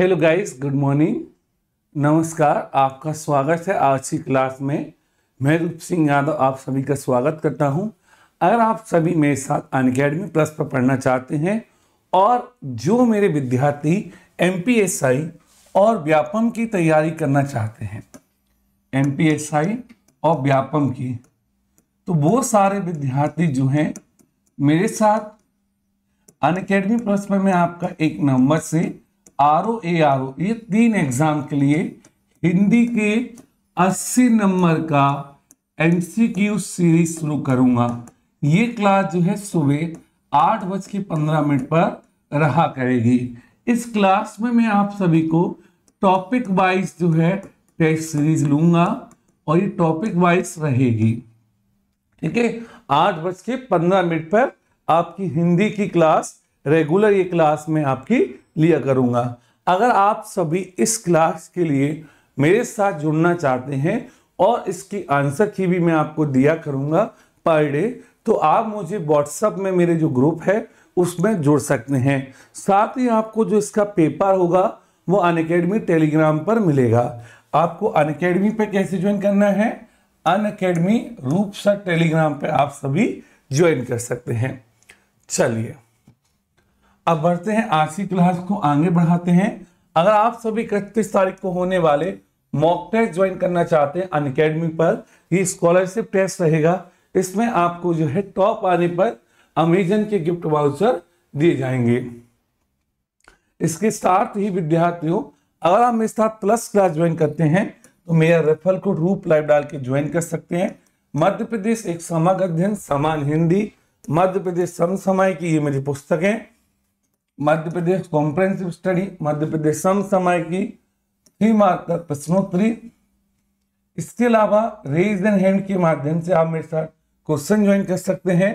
hello guys good morning नमस्कार आपका स्वागत है आज की क्लास में मैं रूप सिंह यादव आप सभी का स्वागत करता हूं अगर आप सभी मेरे साथ अनकेडमी प्लस पर पढ़ना चाहते हैं और जो मेरे विद्यार्थी एम और व्यापम की तैयारी करना चाहते हैं एम और व्यापम की तो वो सारे विद्यार्थी जो हैं मेरे साथ अनकेडमी प्लस में मैं आपका एक नंबर से R O A R O ये तीन एग्जाम के लिए हिंदी के 80 नंबर का क्यू सीरीज शुरू करूंगा ये क्लास जो है सुबह आठ बज के पंद्रह मिनट पर रहा करेगी इस क्लास में मैं आप सभी को टॉपिक वाइज जो है टेस्ट सीरीज लूंगा और ये टॉपिक वाइज रहेगी ठीक है आठ बज के पंद्रह मिनट पर आपकी हिंदी की क्लास रेगुलर ये क्लास में आपकी लिया करूँगा अगर आप सभी इस क्लास के लिए मेरे साथ जुड़ना चाहते हैं और इसकी आंसर की भी मैं आपको दिया करूँगा पर डे तो आप मुझे व्हाट्सअप में मेरे जो ग्रुप है उसमें जुड़ सकते हैं साथ ही आपको जो इसका पेपर होगा वो अनकेडमी टेलीग्राम पर मिलेगा आपको अनकेडमी पे पर कैसे ज्वाइन करना है अनकेडमी रूप सर टेलीग्राम पर आप सभी ज्वाइन कर सकते हैं चलिए अब बढ़ते हैं आज की क्लास को आगे बढ़ाते हैं अगर आप सभी इकतीस तारीख को होने वाले मॉक टेस्ट ज्वाइन करना चाहते हैं अनकेडमी पर ये स्कॉलरशिप टेस्ट रहेगा इसमें आपको जो है टॉप आने पर अमेजन के गिफ्ट वाउचर दिए जाएंगे इसके साथ ही विद्यार्थियों अगर आप मेरे साथ प्लस क्लास ज्वाइन करते हैं तो मेरा रेफर को रूप लाइव डाल के ज्वाइन कर सकते हैं मध्य प्रदेश एक समग्र अध्ययन समान हिंदी मध्य प्रदेश समसमय की ये मेरी पुस्तक है मध्य प्रदेश कॉम्प्रेंसिव स्टडी मध्य प्रदेश समसमय की थ्री मार्क का प्रश्नोत्तरी इसके अलावा रेज एंड हैंड के माध्यम से आप मेरे साथ क्वेश्चन ज्वाइन कर सकते हैं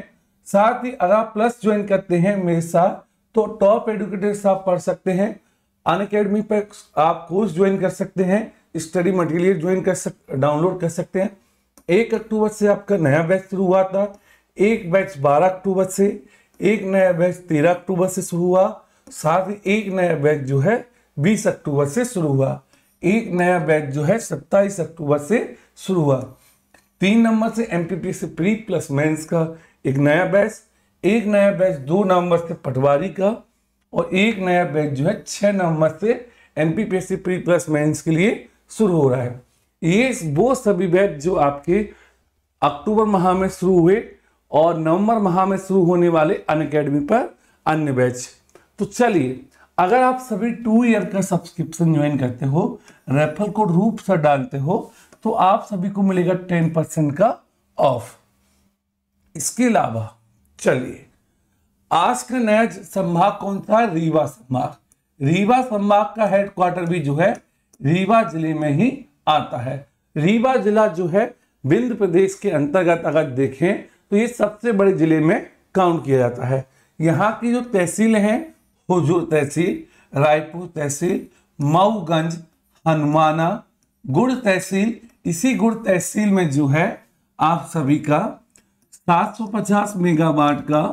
साथ ही अगर आप प्लस ज्वाइन करते हैं मेरे साथ तो टॉप एडुकेटर्स आप पढ़ सकते हैं अन अकेडमी पर आप कोर्स ज्वाइन कर सकते हैं स्टडी मटेरियल ज्वाइन कर सक डाउनलोड कर सकते हैं एक अक्टूबर से आपका नया बैच शुरू हुआ था एक बैच 12 अक्टूबर से एक नया बैच 13 अक्टूबर से शुरू हुआ साथ ही एक नया बैच जो है 20 अक्टूबर से शुरू हुआ एक नया बैच जो है 27 अक्टूबर से शुरू हुआ तीन नंबर से एम से प्री प्लस मेंस का एक नया बैच एक नया बैच दो नवंबर से पटवारी का और एक नया बैच जो है छः नवंबर से एम प्री प्लस मेंस के लिए शुरू हो रहा है ये वो सभी बैच जो आपके अक्टूबर माह में शुरू हुए और नवंबर माह में शुरू होने वाले अन अकेडमी पर अन्य बैच तो चलिए अगर आप सभी टू ईयर का सब्सक्रिप्शन ज्वाइन करते हो रेफर कोड रूप से डालते हो तो आप सभी को मिलेगा टेन परसेंट का ऑफ इसके अलावा चलिए आज का नया संभाग कौन सा है रीवा संभाग रीवा संभाग का हेडक्वार्टर भी जो है रीवा जिले में ही आता है रीवा जिला जो है विंध्य प्रदेश के अंतर्गत अगर देखें तो ये सबसे बड़े ज़िले में काउंट किया जाता है यहाँ की जो तहसील हैं हुजूर तहसील रायपुर तहसील मऊगंज हनुमाना गुड़ तहसील इसी गुड़ तहसील में जो है आप सभी का 750 मेगावाट का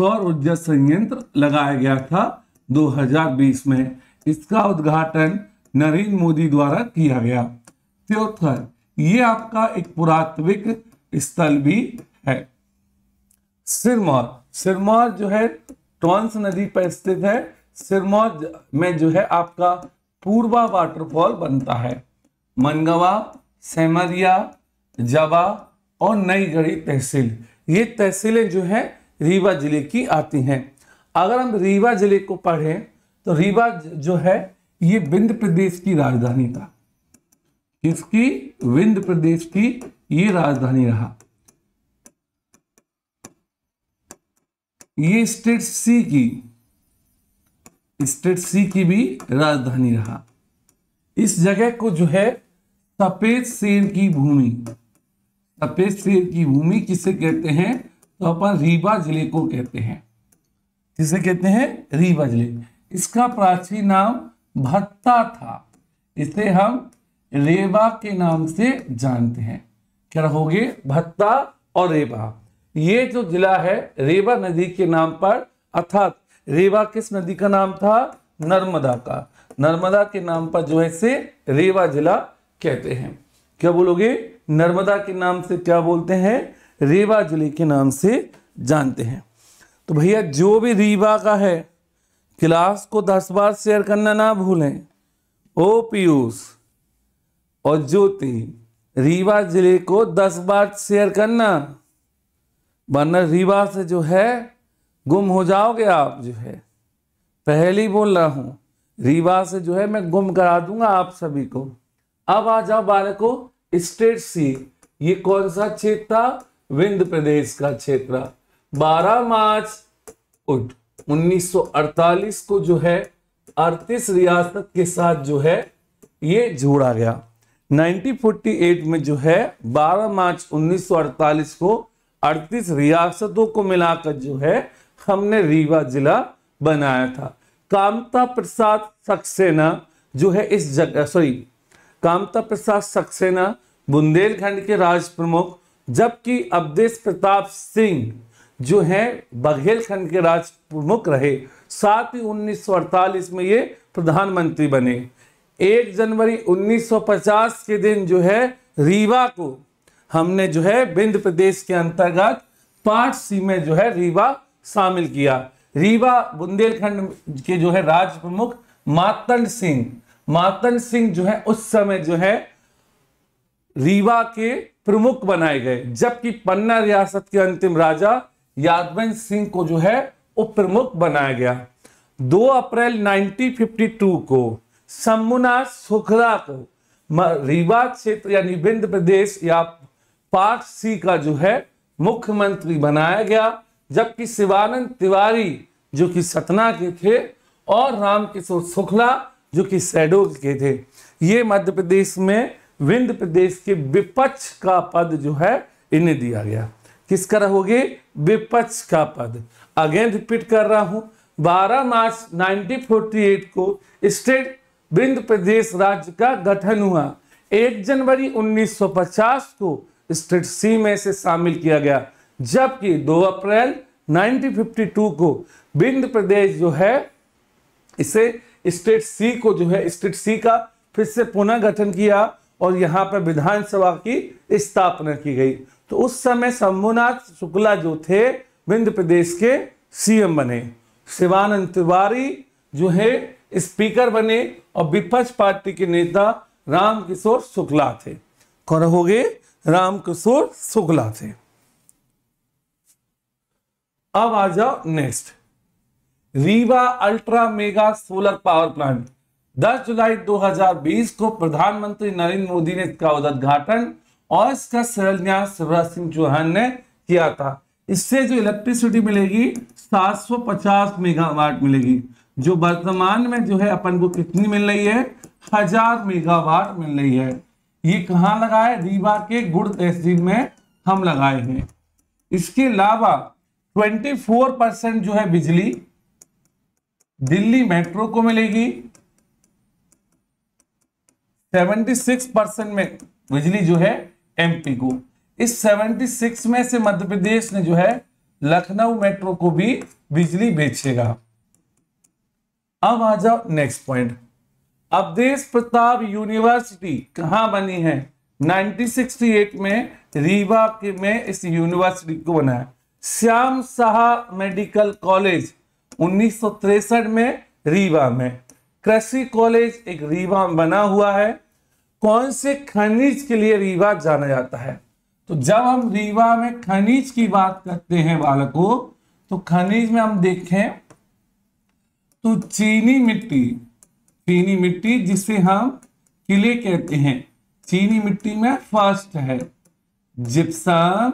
सौर ऊर्जा संयंत्र लगाया गया था 2020 में इसका उद्घाटन नरेंद्र मोदी द्वारा किया गया चौथा ये आपका एक पुरात्विक स्थल भी है सिरमौर सिरमौर जो है टॉन्स नदी पर स्थित है सिरमौर में जो है आपका पूर्वा वाटरफॉल बनता है मनगवा सेमरिया जवा और नईगढ़ी तहसील ये तहसीलें जो है रीवा जिले की आती हैं अगर हम रीवा जिले को पढ़ें तो रीवा जो है ये विंध्य प्रदेश की राजधानी था इसकी विंध्य प्रदेश की ये राजधानी रहा ये स्टेट सी की स्टेट सी की भी राजधानी रहा इस जगह को जो है सफेद शेर की भूमि सफेद शेर की भूमि किसे कहते हैं तो अपन रीवा जिले को कहते हैं किसे कहते हैं रीवा जिले इसका प्राचीन नाम भत्ता था इसे हम रेवा के नाम से जानते हैं क्या रहोगे भत्ता और रेवा ये जो जिला है रेवा नदी के नाम पर अर्थात रेवा किस नदी का नाम था नर्मदा का नर्मदा के नाम पर जो है से रेवा जिला कहते हैं क्या बोलोगे नर्मदा के नाम से क्या बोलते हैं रेवा जिले के नाम से जानते हैं तो भैया जो भी रीवा का है क्लास को दस बार शेयर करना ना भूलें ओ पीयूष और ज्योति रीवा जिले को दस बार शेयर करना वरना रीवा से जो है गुम हो जाओगे आप जो है पहली बोल रहा हूं रीवा से जो है मैं गुम करा दूंगा आप सभी को अब आ जाओ बालको स्टेट सी ये कौन सा क्षेत्र था विंध्य प्रदेश का क्षेत्र 12 मार्च 1948 को जो है अड़तीस रियासत के साथ जो है ये जोड़ा गया 1948 में जो है 12 मार्च 1948 को अड़तीस रियासतों को मिलाकर जो है हमने रीवा जिला बनाया था कामता प्रसाद सक्सेना जो है इस जगह सॉरी कामता प्रसाद सक्सेना बुंदेलखंड के राज प्रमुख जबकि अवधेश प्रताप सिंह जो है बघेलखंड के राज प्रमुख रहे साथ ही उन्नीस में ये प्रधानमंत्री बने एक जनवरी 1950 के दिन जो है रीवा को हमने जो है विंध्य प्रदेश के अंतर्गत पांच सी में जो है रीवा शामिल किया रीवा बुंदेलखंड के जो है राज प्रमुख मातंड सिंह मातंड सिंह जो है उस समय जो है रीवा के प्रमुख बनाए गए जबकि पन्ना रियासत के अंतिम राजा यादवेंद्र सिंह को जो है उप प्रमुख बनाया गया 2 अप्रैल 1952 को सम्मुना सुखरा को रीवा क्षेत्र यानी विंध्य प्रदेश या पार्ट सी का जो है मुख्यमंत्री बनाया गया जबकि शिवानंद तिवारी जो कि सतना के थे और रामकिशोर शुक्ला जो कि शहडोल के थे ये मध्य प्रदेश में विंध्य प्रदेश के विपक्ष का पद जो है इन्हें दिया गया किसका रहोगे विपक्ष का पद अगेन रिपीट कर रहा हूं 12 मार्च 1948 को स्टेट विंध्य प्रदेश राज्य का गठन हुआ 1 जनवरी 1950 को स्टेट सी में से शामिल किया गया जबकि 2 अप्रैल 1952 को बिंद प्रदेश जो है इसे स्टेट सी को जो है स्टेट सी का फिर से पुनर्गठन किया और यहाँ पर विधानसभा की स्थापना की गई तो उस समय शंभुनाथ शुक्ला जो थे बिंद प्रदेश के सीएम बने शिवानंद तिवारी जो है स्पीकर बने और विपक्ष पार्टी के नेता रामकिशोर शुक्ला थे कौन हो गए रामकिशोर शुक्ला थे अब आ जाओ next Rewa ultra mega solar power plant 10 जुलाई 2020 को प्रधानमंत्री नरेंद्र मोदी ने इसका उद्घाटन और इसका शिलान्यास शिवराज सिंह चौहान ने किया था इससे जो इलेक्ट्रिसिटी मिलेगी 750 मेगावाट मिलेगी जो वर्तमान में जो है अपन को कितनी मिल रही है हजार मेगावाट मिल रही है ये कहाँ लगाए रीवा के गुड़ तहसील में हम लगाए हैं इसके अलावा 24 परसेंट जो है बिजली दिल्ली मेट्रो को मिलेगी 76 परसेंट में बिजली जो है एमपी को इस 76 में से मध्य प्रदेश ने जो है लखनऊ मेट्रो को भी बिजली बेचेगा अब आ जाओ next point Awadhesh Pratap university कहाँ बनी है 1968 में रीवा के में इस यूनिवर्सिटी को बनाया श्याम शाह मेडिकल कॉलेज उन्नीस में रीवा में कृषि कॉलेज एक रीवा में बना हुआ है कौन से खनिज के लिए रीवा जाना जाता है तो जब हम रीवा में खनिज की बात करते हैं बालकों तो खनिज में हम देखें तो चीनी मिट्टी चीनी मिट्टी जिसे हम किले कहते हैं चीनी मिट्टी में फर्स्ट है जिप्सम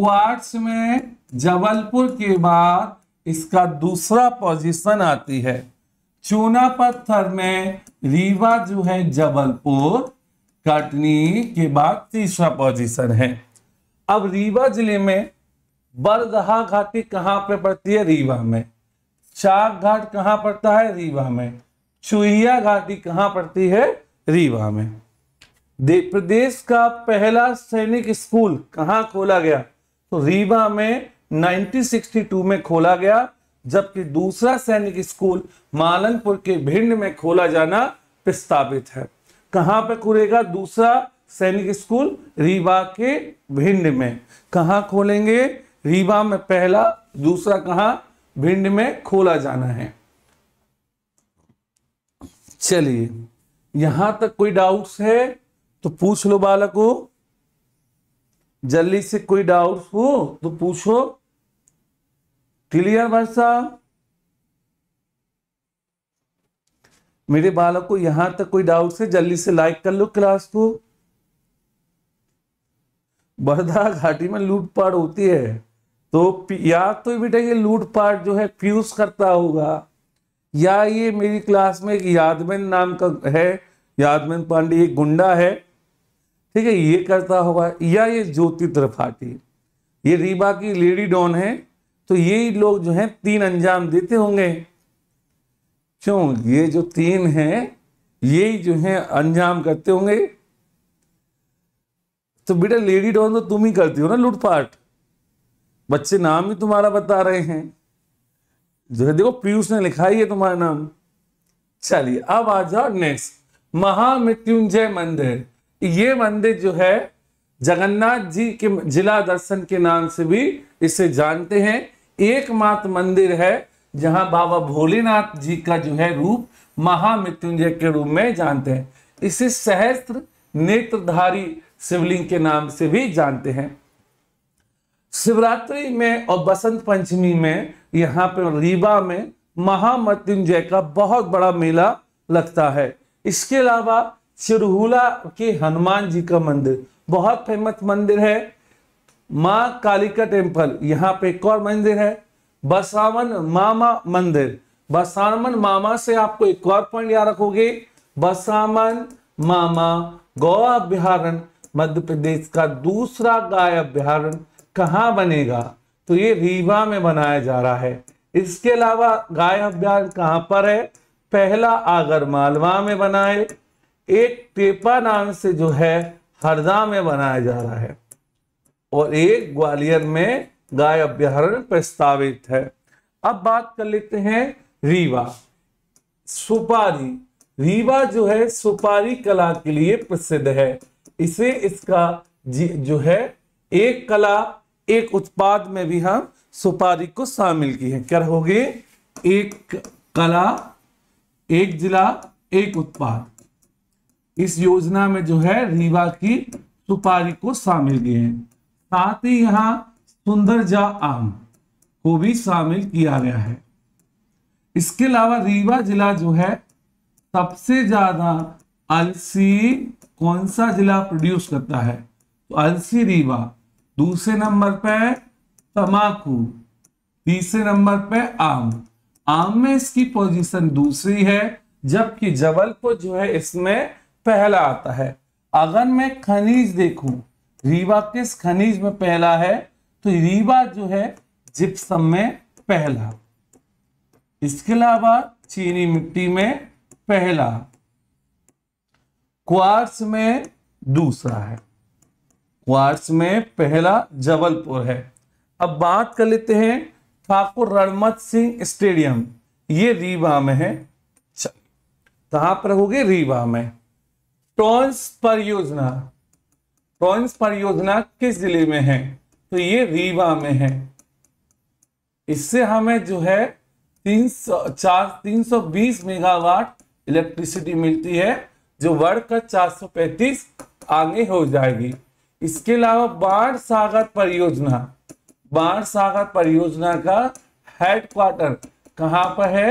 क्वार्ट्स में जबलपुर के बाद इसका दूसरा पोजीशन आती है चूना पत्थर में रीवा जो है जबलपुर कटनी के बाद तीसरा पोजीशन है अब रीवा जिले में बरदहा घाटी कहाँ पे पड़ती है रीवा में चाक घाट कहाँ पड़ता है रीवा में चुहिया घाटी कहाँ पड़ती है रीवा में प्रदेश का पहला सैनिक स्कूल कहा खोला गया तो रीवा में 1962 में खोला गया जबकि दूसरा सैनिक स्कूल मालनपुर के भिंड में खोला जाना प्रस्तावित है कहां पर खुलेगा दूसरा सैनिक स्कूल रीवा के भिंड में कहा खोलेंगे रीवा में पहला दूसरा कहा भिंड में खोला जाना है चलिए यहां तक कोई डाउट्स है तो पूछ लो बालक जल्दी से कोई डाउट्स हो तो पूछो क्लियर भाई साहब मेरे बालक को यहां तक कोई डाउट है जल्दी से लाइक कर लो क्लास को बर्दा घाटी में लूटपाट होती है तो या तो बेटा ये लूटपाट जो है फ्यूज करता होगा या ये मेरी क्लास में एक यादमेन नाम का है यादमेन पांडे एक गुंडा है ठीक है ये करता होगा या ये ज्योति त्रिपाठी ये रीबा की लेडी डॉन है तो ये लोग जो हैं तीन अंजाम देते होंगे क्यों ये जो तीन है ये जो है अंजाम करते होंगे तो बेटा लेडी डॉन तो तुम ही करती हो ना लूटपाट बच्चे नाम ही तुम्हारा बता रहे हैं जो है देखो पीयूष ने लिखा ही है तुम्हारा नाम चलिए अब आ जाओ नेक्स्ट महामृत्युंजय मंदिर ये मंदिर जो है जगन्नाथ जी के जिला दर्शन के नाम से भी इसे जानते हैं एकमात्र मंदिर है जहां बाबा भोलेनाथ जी का जो है रूप महामृत्युंजय के रूप में जानते हैं इसे सहस्त्र नेत्रधारी शिवलिंग के नाम से भी जानते हैं शिवरात्रि में और बसंत पंचमी में यहाँ पे रीवा में महामृत्युंजय का बहुत बड़ा मेला लगता है इसके अलावा चिरहुला के हनुमान जी का मंदिर बहुत फेमस मंदिर है माँ कालिका टेम्पल यहाँ पे एक और मंदिर है बसावन मामा मंदिर बसावन मामा से आपको एक और पॉइंट याद रखोगे बसावन मामा गोवा अभ्यारण मध्य प्रदेश का दूसरा गाय अभ्यारण कहाँ बनेगा तो ये रीवा में बनाया जा रहा है इसके अलावा गाय अभ्यास कहाँ पर है पहला आगर मालवा में बनाए एक टेपा नाम से जो है हरदा में बनाया जा रहा है और एक ग्वालियर में गाय अभ्यारण प्रस्तावित है अब बात कर लेते हैं रीवा सुपारी रीवा जो है सुपारी कला के लिए प्रसिद्ध है इसे इसका जो है एक कला एक उत्पाद में भी हम सुपारी को शामिल किए हैं क्या होगी एक कला एक जिला एक उत्पाद इस योजना में जो है रीवा की सुपारी को शामिल किए हैं साथ ही यहां सुंदर जा आम को भी शामिल किया गया है इसके अलावा रीवा जिला जो है सबसे ज्यादा अलसी कौन सा जिला प्रोड्यूस करता है तो अलसी रीवा दूसरे नंबर पे तमाकू तीसरे नंबर पे आम आम में इसकी पोजीशन दूसरी है जबकि जबल को जो है इसमें पहला आता है अगर मैं खनिज देखूं रीवा किस खनिज में पहला है तो रीवा जो है जिप्सम में पहला इसके अलावा चीनी मिट्टी में पहला क्वार्स में दूसरा है क्वार्ट्स में पहला जबलपुर है अब बात कर लेते हैं ठाकुर रणमत सिंह स्टेडियम ये रीवा में है कहां पर होगी रीवा में टॉन्स परियोजना टॉन्स परियोजना किस जिले में है तो ये रीवा में है इससे हमें जो है तीन सौ चार तीन सौ बीस मेगावाट इलेक्ट्रिसिटी मिलती है जो वर्ड का चार सौ पैंतीस आगे हो जाएगी इसके अलावा बाढ़ सागर परियोजना बाढ़ सागर परियोजना का हेडक्वार्टर कहां पर है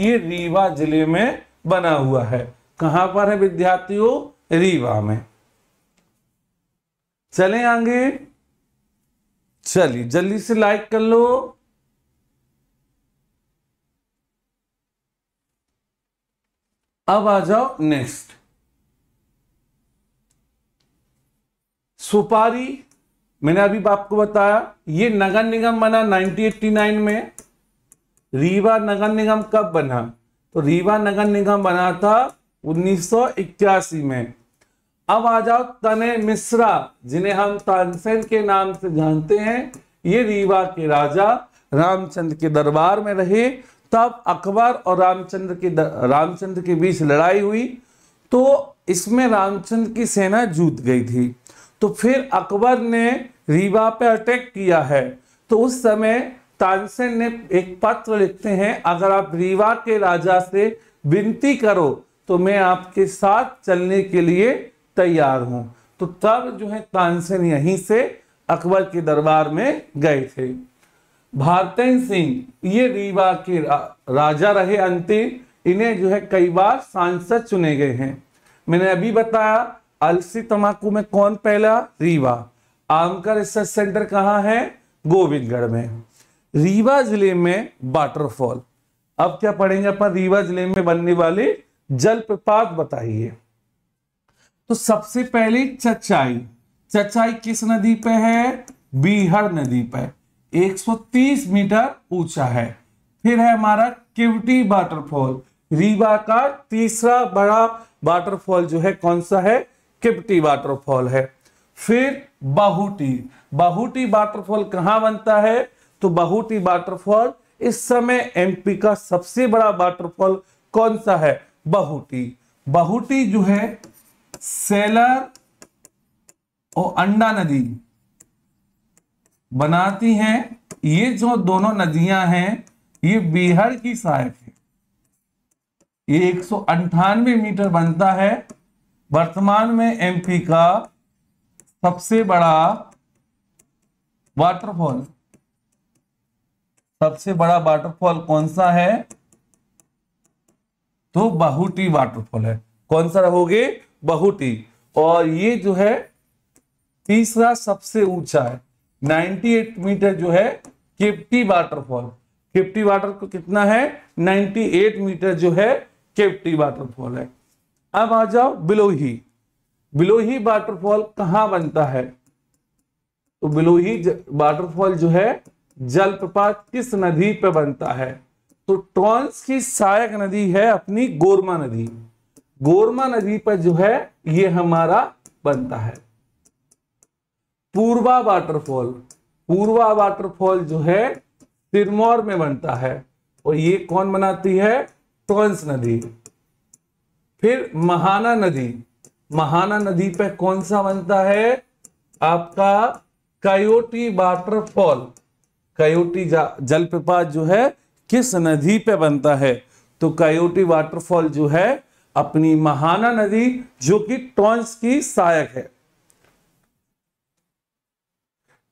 ये रीवा जिले में बना हुआ है कहां पर है विद्यार्थियों रीवा में चले आगे चलिए जल्दी से लाइक कर लो अब आ जाओ नेक्स्ट सुपारी मैंने अभी आपको बताया ये नगर निगम बना 1989 में रीवा नगर निगम कब बना तो रीवा नगर निगम बना था उन्नीस में अब आ जाओ तने मिश्रा जिन्हें हम तानसेन के नाम से जानते हैं ये रीवा के राजा रामचंद्र के दरबार में रहे तब अकबर और रामचंद्र के रामचंद्र के बीच लड़ाई हुई तो इसमें रामचंद्र की सेना जूत गई थी तो फिर अकबर ने रीवा पर अटैक किया है तो उस समय तानसेन ने एक पत्र लिखते हैं अगर आप रीवा के राजा से विनती करो तो मैं आपके साथ चलने के लिए तैयार हूं तो तब जो है तानसेन यहीं से अकबर के दरबार में गए थे भारत सिंह ये रीवा के रा, राजा रहे अंतिम इन्हें जो है कई बार सांसद चुने गए हैं मैंने अभी बताया अलसी तमाकू में कौन पहला रीवा आम का रिसर्च सेंटर कहाँ है गोविंदगढ़ में रीवा जिले में वाटरफॉल अब क्या पढ़ेंगे अपन रीवा जिले में बनने वाले जलप्रपात बताइए तो सबसे पहले चचाई चचाई किस नदी पे है बीहर नदी पे 130 मीटर ऊंचा है फिर है हमारा किवटी वाटरफॉल रीवा का तीसरा बड़ा वाटरफॉल जो है कौन सा है किपटी वाटरफॉल है फिर बाहूटी बाहूटी वाटरफॉल कहां बनता है तो बहुटी वाटरफॉल इस समय एमपी का सबसे बड़ा वाटरफॉल कौन सा है बहुटी बाहूटी जो है सेलर और अंडा नदी बनाती हैं ये जो दोनों नदियां हैं ये बिहार की सहायक है ये एक मीटर बनता है वर्तमान में एमपी का सबसे बड़ा वाटरफॉल सबसे बड़ा वाटरफॉल कौन सा है तो बहुटी वाटरफॉल है कौन सा रहोगे बहुटी और ये जो है तीसरा सबसे ऊंचा है 98 मीटर जो है केप्टी वाटरफॉल केप्टी वाटर को कितना है 98 मीटर जो है केप्टी वाटरफॉल है अब आ जाओ बिलोही बिलोही वाटरफॉल कहां बनता है तो बिलोही वाटरफॉल जो है जलप्रपात किस नदी पर बनता है तो टॉन्स की सहायक नदी है अपनी गोरमा नदी गोरमा नदी पर जो है ये हमारा बनता है पूर्वा वाटरफॉल पूर्वा वाटरफॉल जो है सिरमौर में बनता है और ये कौन बनाती है टॉन्स नदी फिर महाना नदी महाना नदी पे कौन सा बनता है आपका कयोटी वाटरफॉल कयोटी जलप्रपात जो है किस नदी पे बनता है तो कयोटी वाटरफॉल जो है अपनी महाना नदी जो कि टॉन्स की सहायक है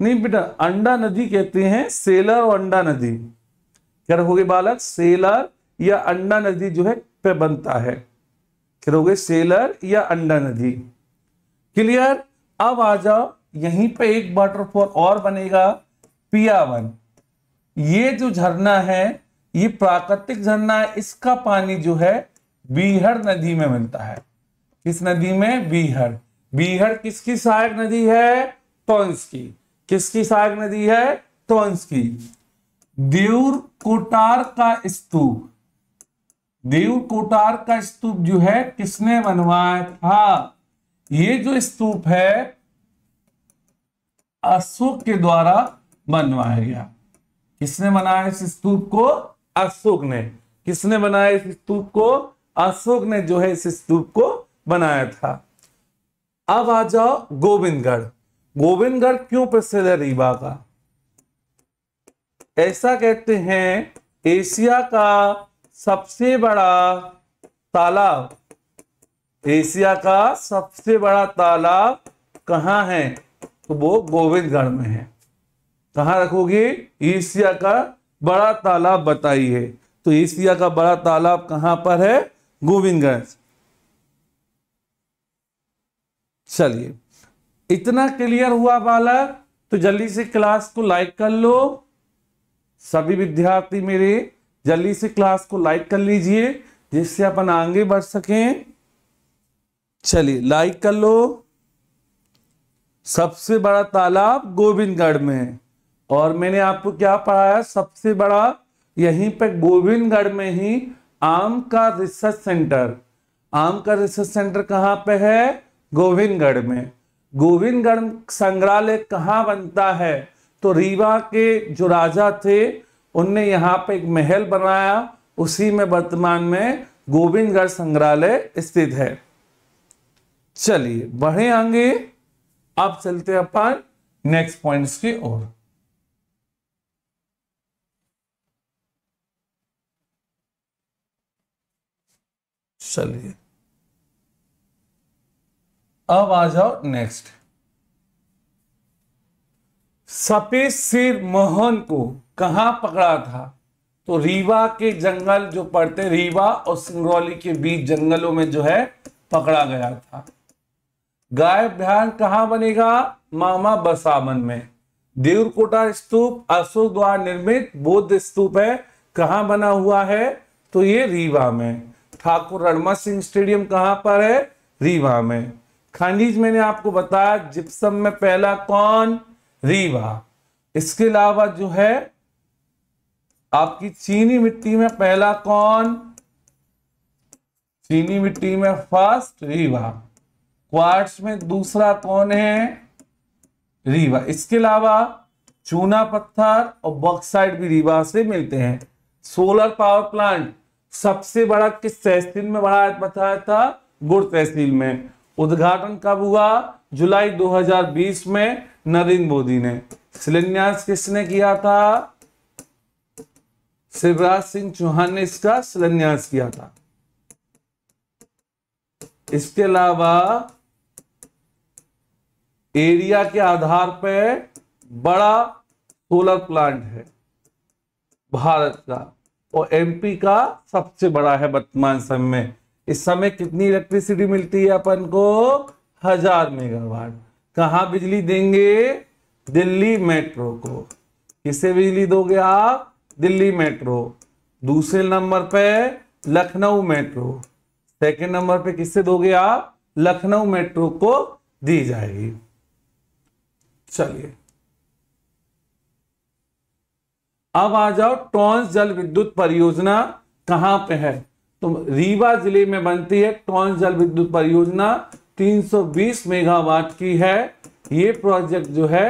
नहीं बेटा अंडा नदी कहते हैं सेलर और अंडा नदी क्या रहोगे बालक सेलर या अंडा नदी जो है पे बनता है करोगे सेलर या अंडा नदी क्लियर अब आ जाओ यहीं पे एक वाटरफॉल और बनेगा पियावन ये जो झरना है ये प्राकृतिक झरना है इसका पानी जो है बीहड़ नदी में मिलता है किस नदी में बीहड़ बीहड़ किसकी सहायक नदी है टोंस की किसकी सहायक नदी है टोंस की द्यूर कोटार का स्तूप देव कोटार का स्तूप जो है किसने बनवाया था ये जो स्तूप है अशोक के द्वारा बनवाया गया किसने बनाया इस स्तूप को अशोक ने किसने बनाया इस स्तूप को अशोक ने जो है इस स्तूप को बनाया था अब आ जाओ गोविंदगढ़ गोविंदगढ़ क्यों प्रसिद्ध है रीवा का ऐसा कहते हैं एशिया का सबसे बड़ा तालाब एशिया का सबसे बड़ा तालाब कहाँ है तो वो गोविंदगढ़ में है कहाँ रखोगे एशिया का बड़ा तालाब बताइए तो एशिया का बड़ा तालाब कहाँ पर है गोविंदगढ़ चलिए इतना क्लियर हुआ बालक तो जल्दी से क्लास को लाइक कर लो सभी विद्यार्थी मेरे जल्दी से क्लास को लाइक कर लीजिए जिससे अपन आगे बढ़ सकें चलिए लाइक कर लो सबसे बड़ा तालाब गोविंदगढ़ में और मैंने आपको क्या पढ़ाया सबसे बड़ा यहीं पर गोविंदगढ़ में ही आम का रिसर्च सेंटर आम का रिसर्च सेंटर कहाँ पे है गोविंदगढ़ में गोविंदगढ़ संग्रहालय कहाँ बनता है तो रीवा के जो राजा थे उनने यहाँ पे एक महल बनाया उसी में वर्तमान में गोविंदगढ़ संग्रहालय स्थित है चलिए बढ़े आगे अब चलते हैं अपन नेक्स्ट पॉइंट्स की ओर चलिए अब आ जाओ नेक्स्ट सफेद सिर मोहन को कहाँ पकड़ा था तो रीवा के जंगल जो पड़ते रीवा और सिंगरौली के बीच जंगलों में जो है पकड़ा गया था गाय बिहार कहाँ बनेगा मामा बसावन में देवरकोटा स्तूप अशोक द्वार निर्मित बौद्ध स्तूप है कहाँ बना हुआ है तो ये रीवा में ठाकुर रणमा सिंह स्टेडियम कहाँ पर है रीवा में खनिज मैंने आपको बताया जिप्सम में पहला कौन रीवा इसके अलावा जो है आपकी चीनी मिट्टी में पहला कौन चीनी मिट्टी में फर्स्ट रीवा क्वार्ट्स में दूसरा कौन है रीवा इसके अलावा चूना पत्थर और बॉक्साइड भी रीवा से मिलते हैं सोलर पावर प्लांट सबसे बड़ा किस तहसील में बड़ा बताया था गुड़ तहसील में उद्घाटन कब हुआ जुलाई 2020 में नरेंद्र मोदी ने शिलान्यास किसने किया था शिवराज सिंह चौहान ने इसका शिलान्यास किया था इसके अलावा एरिया के आधार पर बड़ा सोलर प्लांट है भारत का और एमपी का सबसे बड़ा है वर्तमान समय में इस समय कितनी इलेक्ट्रिसिटी मिलती है अपन को हजार मेगावाट कहा बिजली देंगे दिल्ली मेट्रो को किसे बिजली दोगे आप दिल्ली मेट्रो दूसरे नंबर पे लखनऊ मेट्रो सेकंड नंबर पे किससे दोगे आप लखनऊ मेट्रो को दी जाएगी चलिए अब आ जाओ टॉन्स जल विद्युत परियोजना कहां पे है तो रीवा जिले में बनती है टॉन्स जल विद्युत परियोजना 320 मेगावाट की है ये प्रोजेक्ट जो है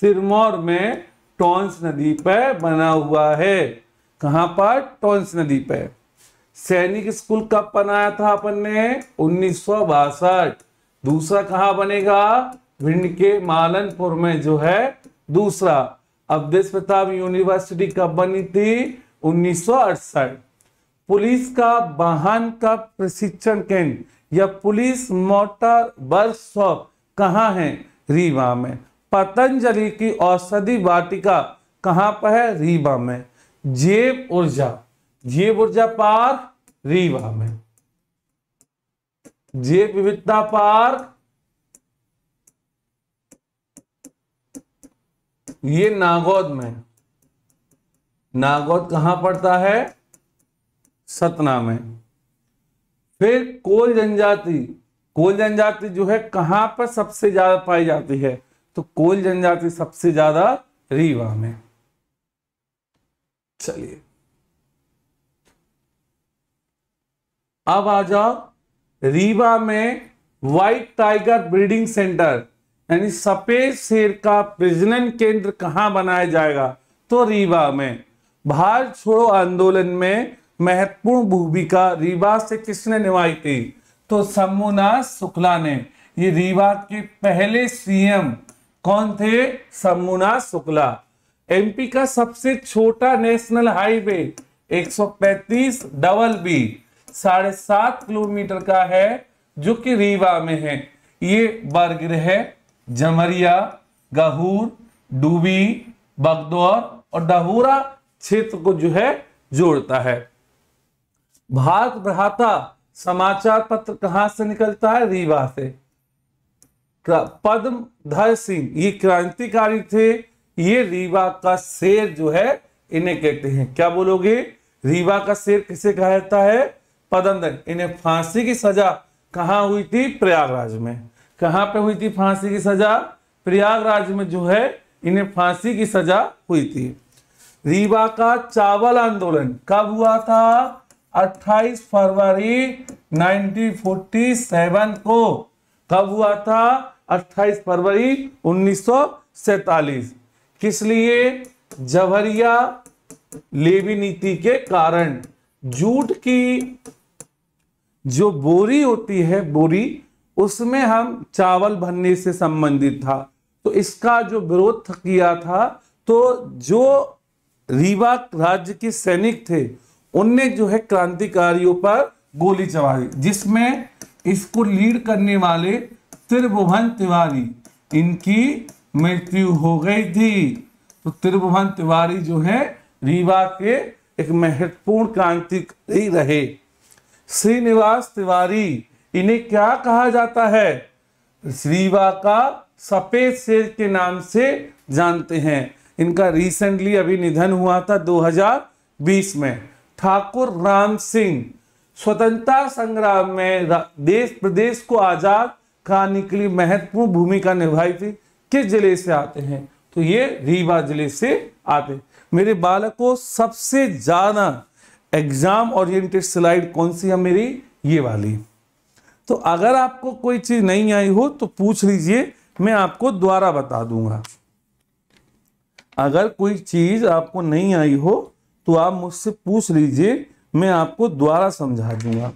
सिरमौर में टोंस नदी पर बना हुआ है कहाँ पर टोंस नदी पर सैनिक स्कूल कब बनाया था अपन ने उन्नीस दूसरा कहाँ बनेगा भिंड के मालनपुर में जो है दूसरा अवधेश प्रताप यूनिवर्सिटी कब बनी थी उन्नीस पुलिस का वाहन का प्रशिक्षण केंद्र या पुलिस मोटर वर्कशॉप कहाँ है रीवा में पतंजलि की औषधि वाटिका कहां पर है रीवा में जेब ऊर्जा जेब ऊर्जा पार रीवा में जेब विविधता पार ये नागौद में नागौद कहां पड़ता है सतना में फिर कोल जनजाति कोल जनजाति जो है कहां पर सबसे ज्यादा पाई जाती है तो कोल जनजाति सबसे ज्यादा रीवा में चलिए अब आ जाओ रीवा में व्हाइट टाइगर ब्रीडिंग सेंटर यानी सफेद शेर का प्रजनन केंद्र कहां बनाया जाएगा तो रीवा में भारत छोड़ो आंदोलन में महत्वपूर्ण भूमिका रीवा से किसने निभाई थी तो शुक्ला ने ये रीवा के पहले सीएम कौन थे समुना शुक्ला एमपी का सबसे छोटा नेशनल हाईवे 135 डबल बी साढ़े सात किलोमीटर का है जो कि रीवा में है ये बरगृह जमरिया गहूर डूबी बगदौर और डहूरा क्षेत्र को जो है जोड़ता है भारत भ्राता समाचार पत्र कहां से निकलता है रीवा से पद्मधर सिंह ये क्रांतिकारी थे ये रीवा का शेर जो है इन्हें कहते हैं क्या बोलोगे रीवा का शेर किसे कहा जाता है पदमधर इन्हें फांसी की सजा कहा हुई थी प्रयागराज में कहां पे हुई थी फांसी की सजा प्रयागराज में जो है इन्हें फांसी की सजा हुई थी रीवा का चावल आंदोलन कब हुआ था 28 फरवरी 1947 को कब हुआ था 28 फरवरी उन्नीस किस लिए जवहरिया लेवी नीति के कारण जूट की जो बोरी होती है बोरी उसमें हम चावल भरने से संबंधित था तो इसका जो विरोध किया था तो जो रीवा राज्य के सैनिक थे उनने जो है क्रांतिकारियों पर गोली चलाई जिसमें इसको लीड करने वाले त्रिभुवन तिवारी इनकी मृत्यु हो गई थी तो त्रिभुवन तिवारी जो है रीवा के एक महत्वपूर्ण क्रांतिकारी रहे श्रीनिवास तिवारी इन्हें क्या कहा जाता है रीवा का सफेद शेर के नाम से जानते हैं इनका रिसेंटली अभी निधन हुआ था 2020 में ठाकुर राम सिंह स्वतंत्रता संग्राम में देश प्रदेश को आजाद कराने के लिए महत्वपूर्ण भूमिका निभाई थी किस जिले से आते हैं तो ये रीवा जिले से आते मेरे बालक को सबसे ज्यादा एग्जाम ओरिएंटेड स्लाइड कौन सी है मेरी ये वाली तो अगर आपको कोई चीज नहीं आई हो तो पूछ लीजिए मैं आपको द्वारा बता दूंगा अगर कोई चीज आपको नहीं आई हो तो आप मुझसे पूछ लीजिए मैं आपको द्वारा समझा दूंगा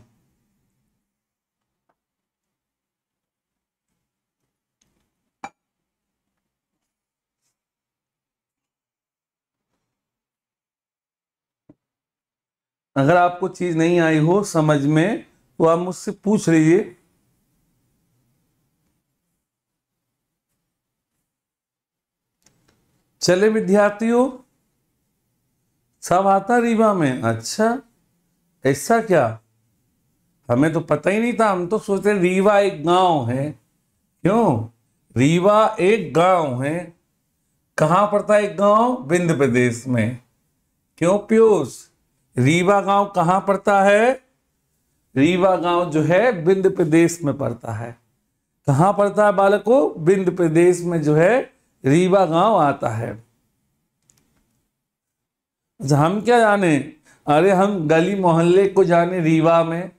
अगर आपको चीज नहीं आई हो समझ में तो आप मुझसे पूछ लीजिए चले विद्यार्थियों सब आता रीवा में अच्छा ऐसा क्या हमें तो पता ही नहीं था हम तो सोचते रीवा एक गांव है क्यों रीवा एक गांव है कहाँ पड़ता है एक गांव विंध प्रदेश में क्यों पियूष रीवा गांव कहाँ पड़ता है रीवा गांव जो है विंध प्रदेश में पड़ता है कहाँ पड़ता है बालकों विंध प्रदेश में जो है रीवा गांव आता है अच्छा, हम क्या जाने अरे हम गली मोहल्ले को जाने रीवा में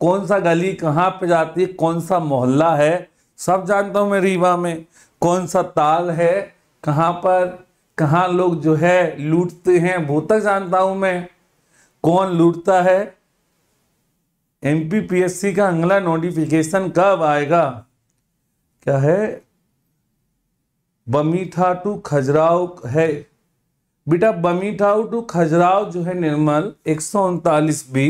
कौन सा गली कहाँ पे जाती है कौन सा मोहल्ला है सब जानता हूँ मैं रीवा में कौन सा ताल है कहाँ पर कहाँ लोग जो है लूटते हैं वो तक जानता हूँ मैं कौन लूटता है एम पी का अगला नोटिफिकेशन कब आएगा क्या है बमीठा टू खजराव है बेटा बमीठाऊ टू खजराव जो है निर्मल एक बी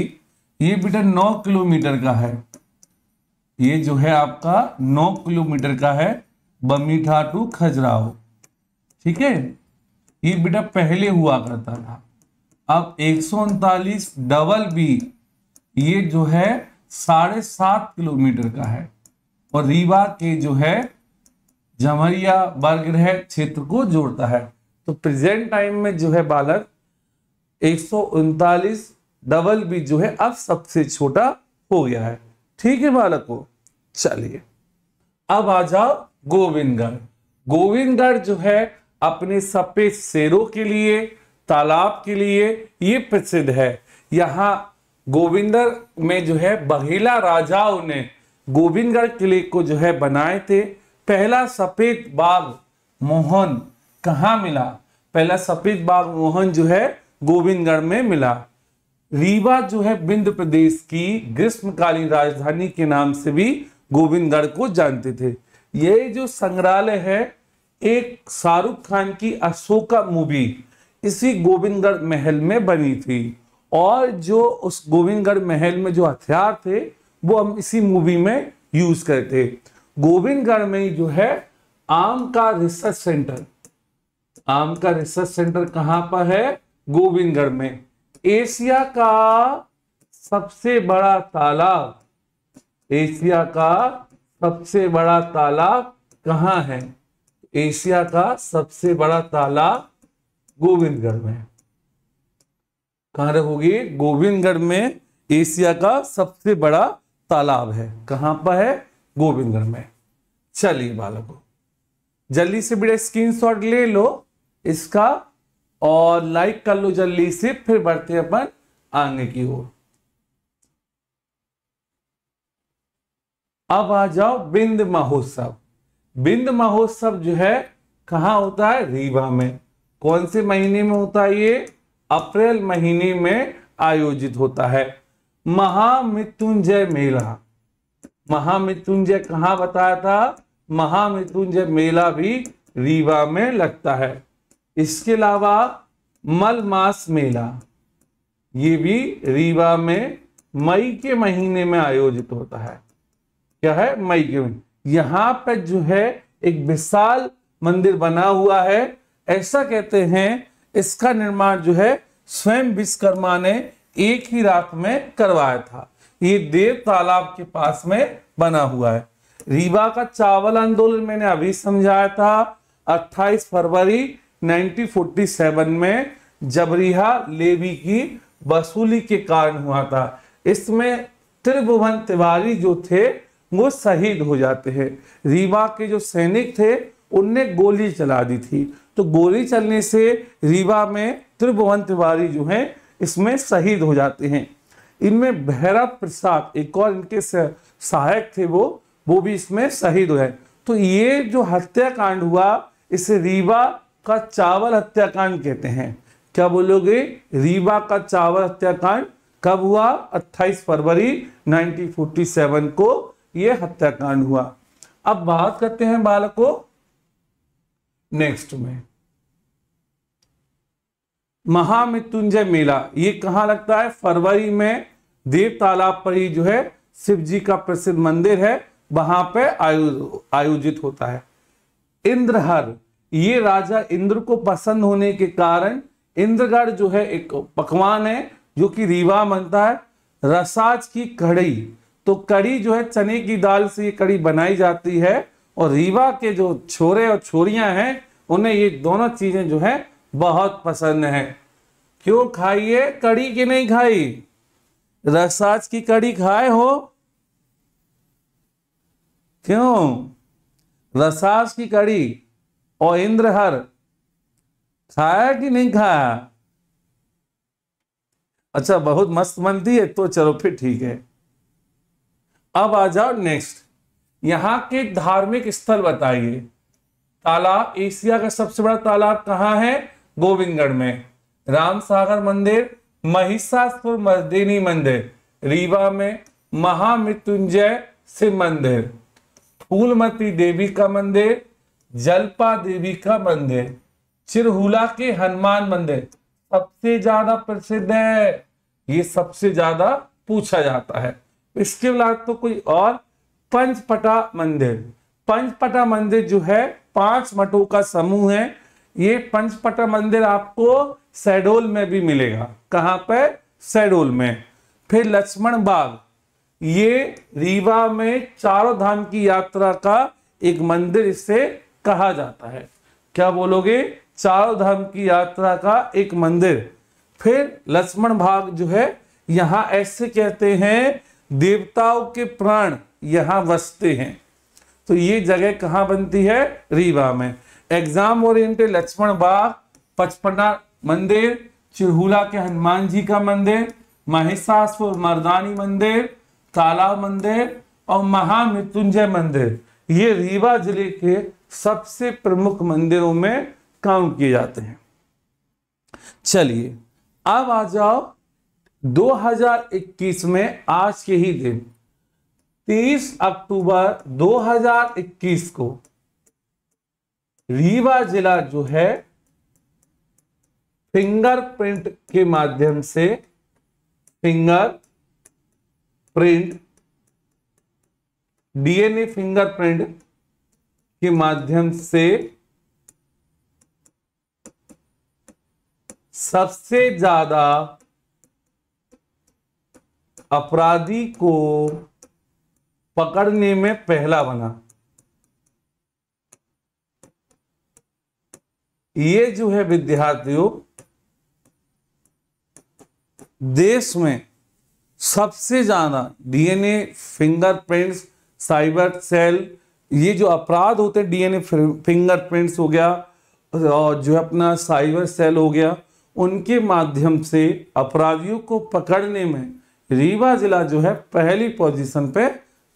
ये बेटा नौ किलोमीटर का है ये जो है आपका नौ किलोमीटर का है बमीठा टू खजराव ठीक है ये बेटा पहले हुआ करता था अब एक डबल बी ये जो है साढ़े सात किलोमीटर का है और रीवा के जो है जमरिया वर्ग क्षेत्र को जोड़ता है तो प्रेजेंट टाइम में जो है बालक एक डबल बी जो है अब सबसे छोटा हो गया है ठीक है बालक को चलिए अब आ जाओ गोविंदगढ़ गोविंदगढ़ जो है अपने सफेद शेरों के लिए तालाब के लिए ये प्रसिद्ध है यहाँ गोविंदर में जो है बघेला राजाओं ने गोविंदगढ़ किले को जो है बनाए थे पहला सफेद बाग मोहन कहाँ मिला पहला सफेद बाग मोहन जो है गोविंदगढ़ में मिला रीवा जो है बिंद प्रदेश की ग्रीष्मकालीन राजधानी के नाम से भी गोविंदगढ़ को जानते थे ये जो संग्रहालय है एक शाहरुख खान की अशोका मूवी इसी गोविंदगढ़ महल में बनी थी और जो उस गोविंदगढ़ महल में जो हथियार थे वो हम इसी मूवी में यूज करते गोविंदगढ़ में जो है आम का रिसर्च सेंटर आम का रिसर्च सेंटर कहां पर है गोविंदगढ़ में एशिया का सबसे बड़ा तालाब एशिया का सबसे बड़ा तालाब कहां है एशिया का सबसे बड़ा तालाब गोविंदगढ़ में कहां रहोगी गोविंदगढ़ में एशिया का सबसे बड़ा तालाब है कहां पर है गोविंदगढ़ में चलिए बालकों जल्दी से बेटा स्क्रीनशॉट ले लो इसका और लाइक कर लो जल्दी से फिर बढ़ते अपन आगे की ओर अब आ जाओ बिंद महोत्सव बिंद महोत्सव जो है कहा होता है रीवा में कौन से महीने में होता है ये अप्रैल महीने में आयोजित होता है महामृत्युंजय मेला महामृत्युंजय कहा बताया था महामृत्युंजय मेला भी रीवा में लगता है इसके अलावा मलमास मेला ये भी रीवा में मई के महीने में आयोजित होता है क्या है मई के महीने यहाँ पर जो है एक विशाल मंदिर बना हुआ है ऐसा कहते हैं इसका निर्माण जो है स्वयं विश्वकर्मा ने एक ही रात में करवाया था ये देव तालाब के पास में बना हुआ है रीवा का चावल आंदोलन मैंने अभी समझाया था 28 फरवरी 1947 में जबरीहा लेवी की वसूली के कारण हुआ था इसमें त्रिभुवन तिवारी जो थे वो शहीद हो जाते हैं रीवा के जो सैनिक थे उनने गोली चला दी थी तो गोली चलने से रीवा में त्रिभुवन तिवारी जो हैं इसमें शहीद हो जाते हैं इनमें भैरव प्रसाद एक और इनके सहायक थे वो वो भी इसमें शहीद हुए तो ये जो हत्याकांड हुआ इसे रीवा का चावल हत्याकांड कहते हैं क्या बोलोगे रीवा का चावल हत्याकांड कब हुआ 28 फरवरी 1947 को यह हत्याकांड हुआ अब बात करते हैं बालको नेक्स्ट में महामृत्युंजय मेला ये कहां लगता है फरवरी में देव तालाब पर ही जो है शिव जी का प्रसिद्ध मंदिर है वहां पे आयोजित होता है इंद्रहर ये राजा इंद्र को पसंद होने के कारण इंद्रगढ़ जो है एक पकवान है जो कि रीवा बनता है रसाज की कड़ी तो कड़ी जो है चने की दाल से ये कड़ी बनाई जाती है और रीवा के जो छोरे और छोरियां हैं उन्हें ये दोनों चीजें जो है बहुत पसंद है क्यों खाइए कड़ी की नहीं खाई रसाज की कड़ी खाए हो क्यों रसाज की कड़ी और इंद्रहर खाया कि नहीं खाया अच्छा बहुत मस्त बनती है तो चलो फिर ठीक है अब आ जाओ नेक्स्ट यहाँ के धार्मिक स्थल बताइए तालाब एशिया का सबसे बड़ा तालाब कहाँ है गोविंदगढ़ में राम सागर मंदिर महिषासपुर मर्दिनी मंदिर रीवा में महामृत्युंजय शिव मंदिर फूलमती देवी का मंदिर जलपा देवी का मंदिर चिरहुला के हनुमान मंदिर सबसे ज्यादा प्रसिद्ध है ये सबसे ज्यादा पूछा जाता है इसके बाद तो कोई और पंचपटा मंदिर पंचपटा मंदिर जो है पांच मठों का समूह है ये पंचपटा मंदिर आपको सैडोल में भी मिलेगा कहाँ पर सैडोल में फिर लक्ष्मण बाग ये रीवा में चारों धाम की यात्रा का एक मंदिर इससे कहा जाता है क्या बोलोगे चार धाम की यात्रा का एक मंदिर फिर लक्ष्मण भाग जो है यहां ऐसे कहते हैं देवताओं के प्राण यहां बसते हैं तो ये जगह कहां बनती है रीवा में एग्जाम ओरिएंटेड लक्ष्मण बाग पचपना मंदिर चिड़हूला के हनुमान जी का मंदिर महिषासपुर मर्दानी मंदिर तालाब मंदिर और महामृत्युंजय मंदिर ये रीवा जिले के सबसे प्रमुख मंदिरों में काउंट किए जाते हैं चलिए अब आ जाओ 2021 में आज के ही दिन 30 अक्टूबर 2021 को रीवा जिला जो है फिंगरप्रिंट के माध्यम से फिंगर प्रिंट डीएनए फिंगरप्रिंट के माध्यम से सबसे ज्यादा अपराधी को पकड़ने में पहला बना ये जो है विद्यार्थियों देश में सबसे ज्यादा डीएनए फिंगरप्रिंट्स साइबर सेल ये जो अपराध होते हैं डीएनए फिंगरप्रिंट्स हो गया और जो अपना साइबर सेल हो गया उनके माध्यम से अपराधियों को पकड़ने में रीवा जिला जो है पहली पोजीशन पे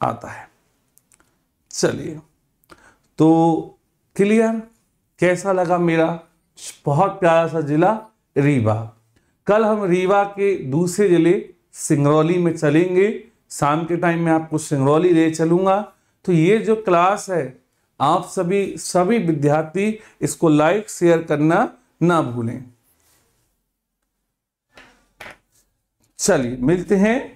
आता है चलिए तो क्लियर कैसा लगा मेरा बहुत प्यारा सा जिला रीवा कल हम रीवा के दूसरे जिले सिंगरौली में चलेंगे शाम के टाइम में आपको सिंगरौली ले चलूँगा तो ये जो क्लास है आप सभी सभी विद्यार्थी इसको लाइक शेयर करना ना भूलें चलिए मिलते हैं